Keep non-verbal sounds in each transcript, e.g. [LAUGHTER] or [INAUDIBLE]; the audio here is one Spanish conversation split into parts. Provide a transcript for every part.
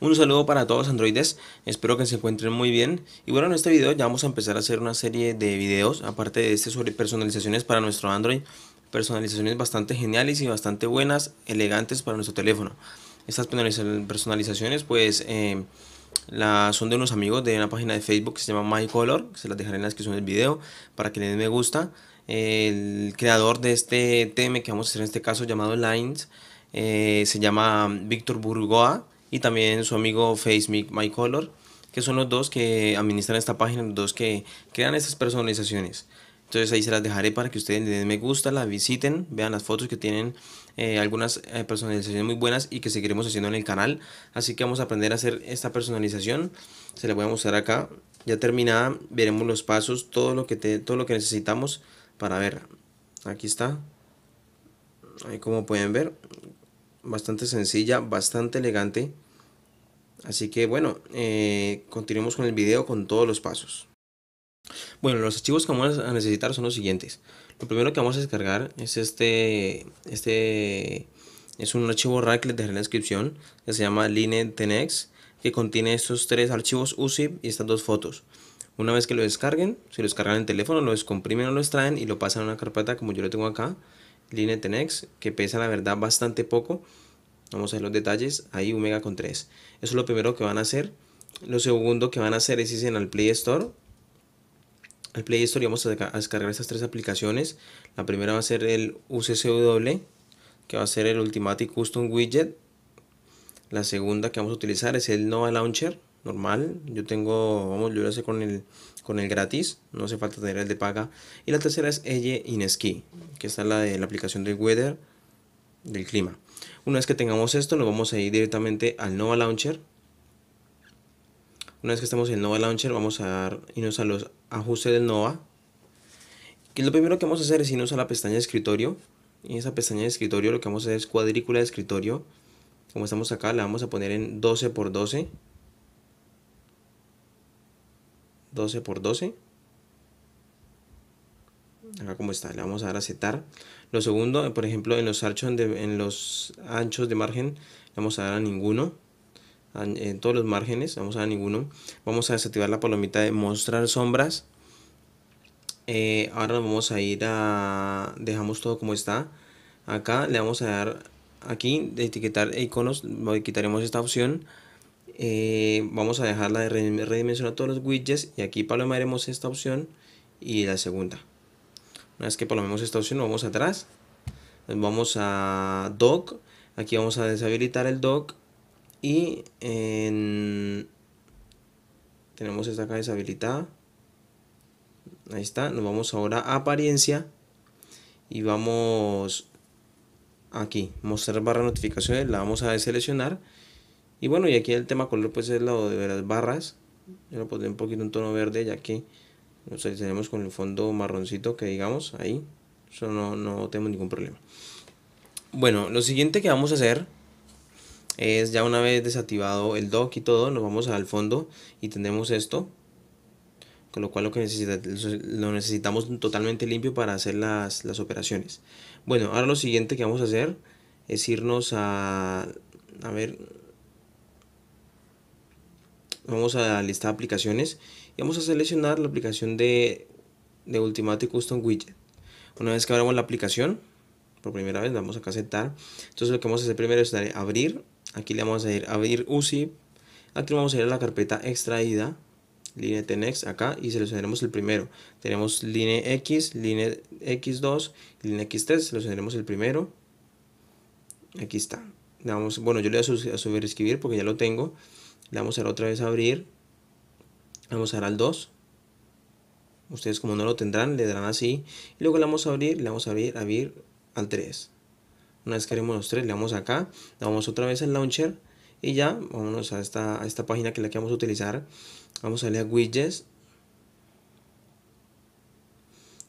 Un saludo para todos androides, espero que se encuentren muy bien. Y bueno, en este video ya vamos a empezar a hacer una serie de videos, aparte de este sobre personalizaciones para nuestro Android. Personalizaciones bastante geniales y bastante buenas, elegantes para nuestro teléfono. Estas personalizaciones pues... Eh, son de unos amigos de una página de Facebook que se llama MyColor, se las dejaré en la descripción del video para que les den me gusta. El creador de este tema que vamos a hacer en este caso llamado Lines eh, se llama Víctor Burgoa y también su amigo Face My Color, que son los dos que administran esta página, los dos que crean estas personalizaciones. Entonces ahí se las dejaré para que ustedes den me gusta, la visiten, vean las fotos que tienen eh, algunas eh, personalizaciones muy buenas y que seguiremos haciendo en el canal. Así que vamos a aprender a hacer esta personalización. Se la voy a mostrar acá. Ya terminada, veremos los pasos, todo lo que, todo lo que necesitamos para ver. Aquí está. Ahí como pueden ver, bastante sencilla, bastante elegante. Así que bueno, eh, continuemos con el video con todos los pasos. Bueno, los archivos que vamos a necesitar son los siguientes. Lo primero que vamos a descargar es este, este es un archivo RAR de les en la descripción, que se llama LineTenex, que contiene estos tres archivos Usip y estas dos fotos. Una vez que lo descarguen, si lo descargan en el teléfono, lo descomprimen o lo extraen y lo pasan a una carpeta como yo lo tengo acá, tenex que pesa la verdad bastante poco. Vamos a ver los detalles. Ahí Omega con 3. Eso es lo primero que van a hacer. Lo segundo que van a hacer es irse al Play Store. Al Play Store y vamos a descargar estas tres aplicaciones. La primera va a ser el UCCW, que va a ser el Ultimatic Custom Widget. La segunda que vamos a utilizar es el Nova Launcher normal. Yo tengo, vamos, yo lo con el con el gratis, no hace falta tener el de paga. Y la tercera es Elle in que está la de la aplicación del weather, del clima. Una vez que tengamos esto, nos vamos a ir directamente al Nova Launcher. Una vez que estamos en el Nova Launcher, vamos a dar, irnos a los ajustes del Nova. Y lo primero que vamos a hacer es irnos a la pestaña de escritorio. Y en esa pestaña de escritorio lo que vamos a hacer es cuadrícula de escritorio. Como estamos acá, la vamos a poner en 12 x 12 12 por 12. Acá como está, le vamos a dar a setar. Lo segundo, por ejemplo, en los archos de, en los anchos de margen, vamos a dar a ninguno. En todos los márgenes, vamos a dar a ninguno. Vamos a desactivar la palomita de mostrar sombras. Eh, ahora vamos a ir a... Dejamos todo como está. Acá le vamos a dar aquí de etiquetar iconos. Quitaremos esta opción eh, vamos a dejarla de redimensionar todos los widgets y aquí palomaremos esta opción y la segunda una vez que palomemos esta opción vamos atrás vamos a dock aquí vamos a deshabilitar el dock y tenemos esta acá deshabilitada ahí está, nos vamos ahora a apariencia y vamos aquí, mostrar barra notificaciones, la vamos a deseleccionar y bueno, y aquí el tema color pues es lo de las barras. Yo lo pondré un poquito en tono verde ya que nos tenemos con el fondo marroncito que digamos ahí. Eso no, no tenemos ningún problema. Bueno, lo siguiente que vamos a hacer es ya una vez desactivado el dock y todo, nos vamos al fondo y tenemos esto. Con lo cual lo que necesita, lo necesitamos totalmente limpio para hacer las, las operaciones. Bueno, ahora lo siguiente que vamos a hacer es irnos a... A ver, vamos a la lista de aplicaciones y vamos a seleccionar la aplicación de, de Ultimate Custom Widget. Una vez que abramos la aplicación, por primera vez, vamos acá a aceptar. Entonces lo que vamos a hacer primero es darle abrir. Aquí le vamos a ir abrir UCI Aquí vamos a ir a la carpeta extraída, line acá y seleccionaremos el primero. Tenemos línea X, Línea X2, línea X3, seleccionaremos el primero. Aquí está. Damos, bueno, yo le voy a, a escribir porque ya lo tengo. Le vamos a dar otra vez a abrir. Vamos a dar al 2. Ustedes como no lo tendrán, le darán así. Y luego le vamos a abrir, le vamos a abrir, abrir al 3. Una vez que haremos los 3, le damos acá. Le damos otra vez al launcher. Y ya, vámonos a esta, esta página que la que vamos a utilizar. Vamos a darle a widgets.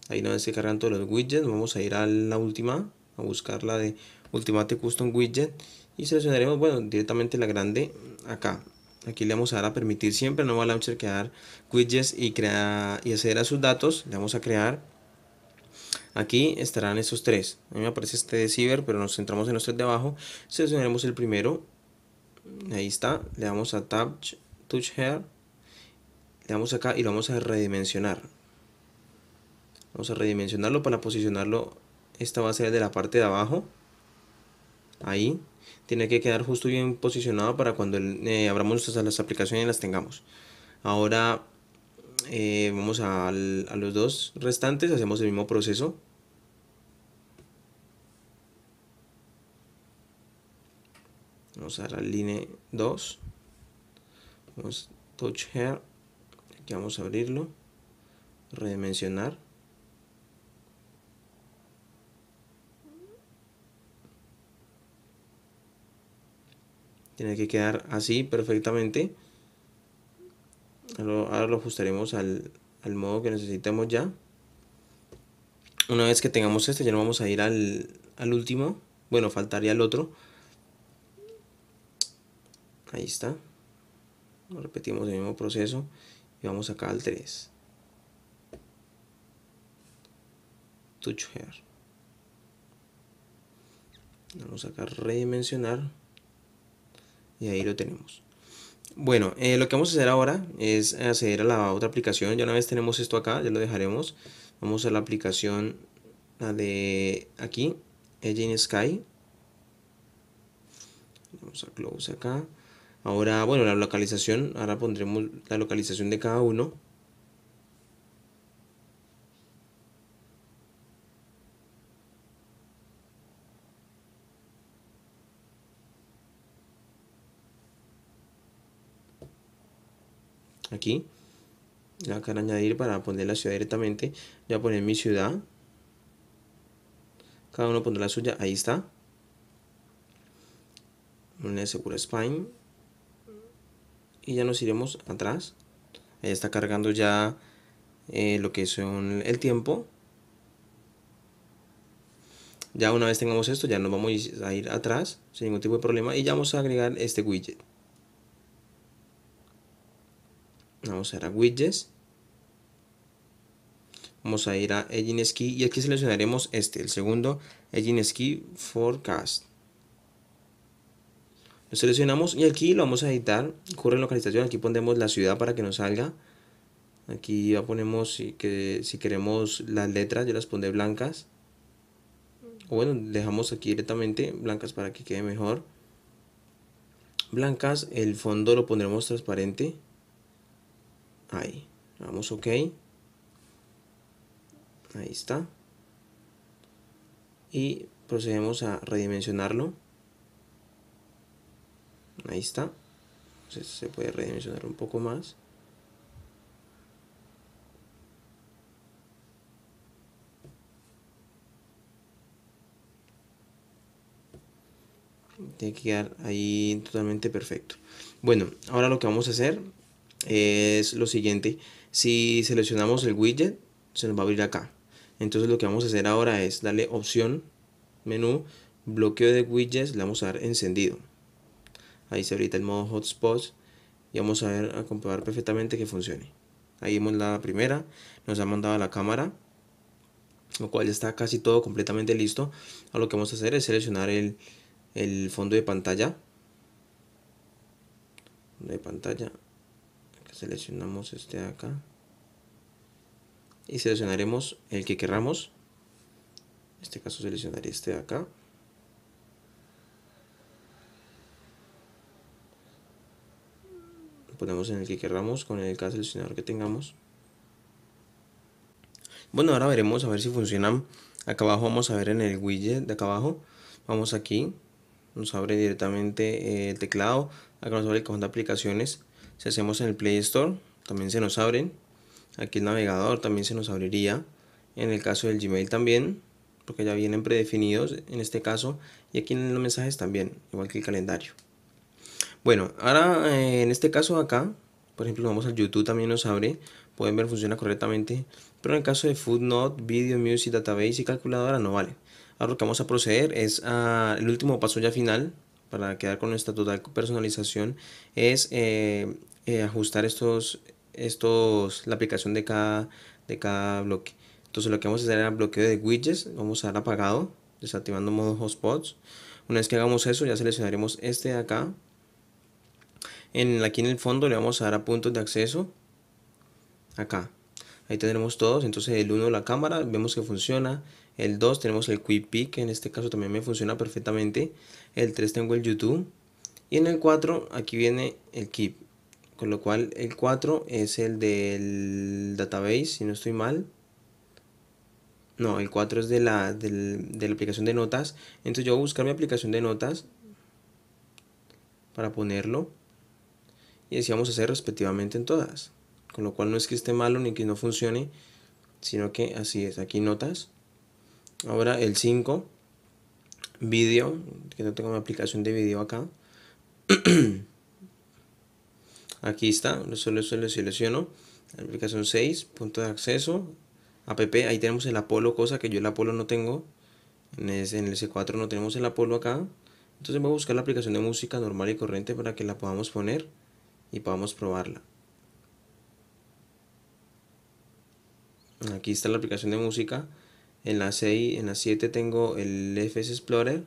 Ahí no se cargan todos los widgets, vamos a ir a la última. A buscar la de Ultimate Custom Widget. Y seleccionaremos, bueno, directamente la grande acá. Aquí le vamos a dar a permitir siempre, no va a launcher crear widgets y, crear, y acceder a sus datos. Le vamos a crear. Aquí estarán estos tres. A mí me aparece este de ciber, pero nos centramos en los tres de abajo. Seleccionaremos el primero. Ahí está. Le damos a touch, touch hair. Le damos acá y lo vamos a redimensionar. Vamos a redimensionarlo para posicionarlo. Esta va a ser de la parte de abajo. Ahí tiene que quedar justo bien posicionado para cuando eh, abramos nuestras las aplicaciones y las tengamos. Ahora eh, vamos a, los dos restantes, hacemos el mismo proceso. Vamos a la línea 2. Vamos touch here. Aquí vamos a abrirlo. Redimensionar. tiene que quedar así perfectamente ahora lo ajustaremos al, modo que necesitamos ya una vez que tengamos este ya no vamos a ir al, último bueno faltaría el otro ahí está repetimos el mismo proceso y vamos acá al 3 touch hair vamos acá a redimensionar y ahí lo tenemos. Bueno, eh, lo que vamos a hacer ahora es acceder a la otra aplicación. Ya una vez tenemos esto acá, ya lo dejaremos. Vamos a la aplicación, la de aquí, in Sky. Vamos a close acá. Ahora, bueno, la localización, ahora pondremos la localización de cada uno. aquí acá cara añadir para poner la ciudad directamente ya poner mi ciudad cada uno pondrá la suya ahí está una seguro spine y ya nos iremos atrás ahí está cargando ya eh, lo que son el tiempo ya una vez tengamos esto ya nos vamos a ir atrás sin ningún tipo de problema y ya vamos a agregar este widget Vamos a ir a widgets. Vamos a ir a edging ski y aquí seleccionaremos este, el segundo edging ski forecast. Lo seleccionamos y aquí lo vamos a editar. Corre localización, aquí pondremos la ciudad para que nos salga. Aquí ya ponemos si, que, si queremos las letras, yo las pondré blancas. O bueno, dejamos aquí directamente blancas para que quede mejor. Blancas, el fondo lo pondremos transparente. Ahí. damos OK. Ahí está. Y procedemos a redimensionarlo. Ahí está. se puede redimensionar un poco más. tiene que quedar ahí totalmente perfecto bueno ahora lo que vamos a hacer es lo siguiente. Si seleccionamos el widget, se nos va a abrir acá. Entonces lo que vamos a hacer ahora es darle opción, menú, bloqueo de widgets, le vamos a dar encendido. Ahí se ahorita el modo hotspot y vamos a ver a comprobar perfectamente que funcione. Ahí hemos la primera, nos ha mandado la cámara, lo cual ya está casi todo completamente listo. Ahora lo que vamos a hacer es seleccionar el, el fondo de pantalla. de pantalla, seleccionamos este de acá y seleccionaremos el que queramos en este caso seleccionaré este de acá Lo ponemos en el que queramos con el caso seleccionador que tengamos bueno ahora veremos a ver si funcionan acá abajo vamos a ver en el widget de acá abajo vamos aquí nos abre directamente el teclado acá nos abre el cajón de aplicaciones si hacemos en el Play Store, también se nos abren. Aquí el navegador también se nos abriría. En el caso del Gmail también, porque ya vienen predefinidos en este caso. Y aquí en los mensajes también, igual que el calendario. Bueno, ahora eh, en este caso acá, por ejemplo, vamos al YouTube, también nos abre. Pueden ver, funciona correctamente. Pero en el caso de Footnote, Video, Music, Database y Calculadora no vale. Ahora lo que vamos a proceder es a, el último paso ya final, para quedar con nuestra total personalización, es eh, eh, ajustar estos, estos, la aplicación de cada, de cada bloque. Entonces lo que vamos a hacer era bloqueo de widgets, vamos a dar apagado, desactivando modo hotspots. Una vez que hagamos eso ya seleccionaremos este de acá. En, aquí en el fondo le vamos a dar a puntos de acceso. Acá. Ahí tenemos todos. Entonces el 1 la cámara, vemos que funciona. El 2 tenemos el Quick peak en este caso también me funciona perfectamente. El 3 tengo el YouTube. Y en el 4 aquí viene el Keep. Con lo cual el 4 es el del database, si no estoy mal. No, el 4 es de la, de la aplicación de notas. Entonces yo voy a buscar mi aplicación de notas para ponerlo. Y decíamos hacer respectivamente en todas. Con lo cual no es que esté malo ni que no funcione, sino que así es. Aquí notas. Ahora el 5, vídeo, que no tengo mi aplicación de vídeo acá. [CLEARS THROAT] aquí está, solo eso lo selecciono, aplicación 6, punto de acceso, app, ahí tenemos el Apolo, cosa que yo el Apolo no tengo, en, el C 4 no tenemos el Apolo acá, entonces voy a buscar la aplicación de música normal y corriente para que la podamos poner y podamos probarla. Aquí está la aplicación de música, en la 6, en la 7 tengo el FS Explorer,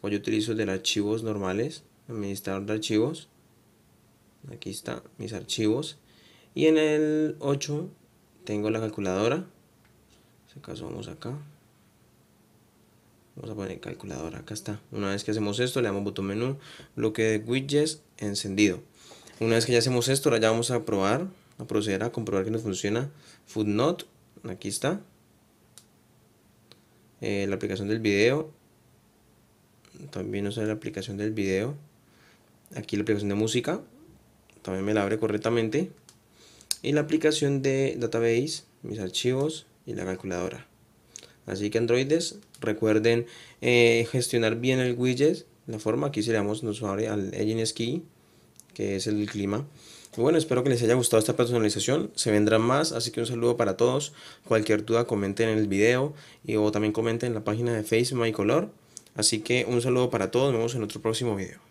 pues yo utilizo de archivos normales, administrador de archivos, aquí está mis archivos y en el 8 tengo la calculadora en este caso vamos acá vamos a poner calculadora, acá está una vez que hacemos esto le damos botón menú bloque de widgets encendido una vez que ya hacemos esto ahora ya vamos a probar a proceder a comprobar que nos funciona footnote, aquí está eh, la aplicación del video también nos sale la aplicación del video aquí la aplicación de música también me la abre correctamente. Y la aplicación de Database, mis archivos y la calculadora. Así que androides, recuerden eh, gestionar bien el widget. La forma aquí se le nos abre al Engine Ski, que es el clima. bueno, espero que les haya gustado esta personalización. Se vendrán más, así que un saludo para todos. Cualquier duda comenten en el video y, o también comenten en la página de face My Color. Así que un saludo para todos, nos vemos en otro próximo video.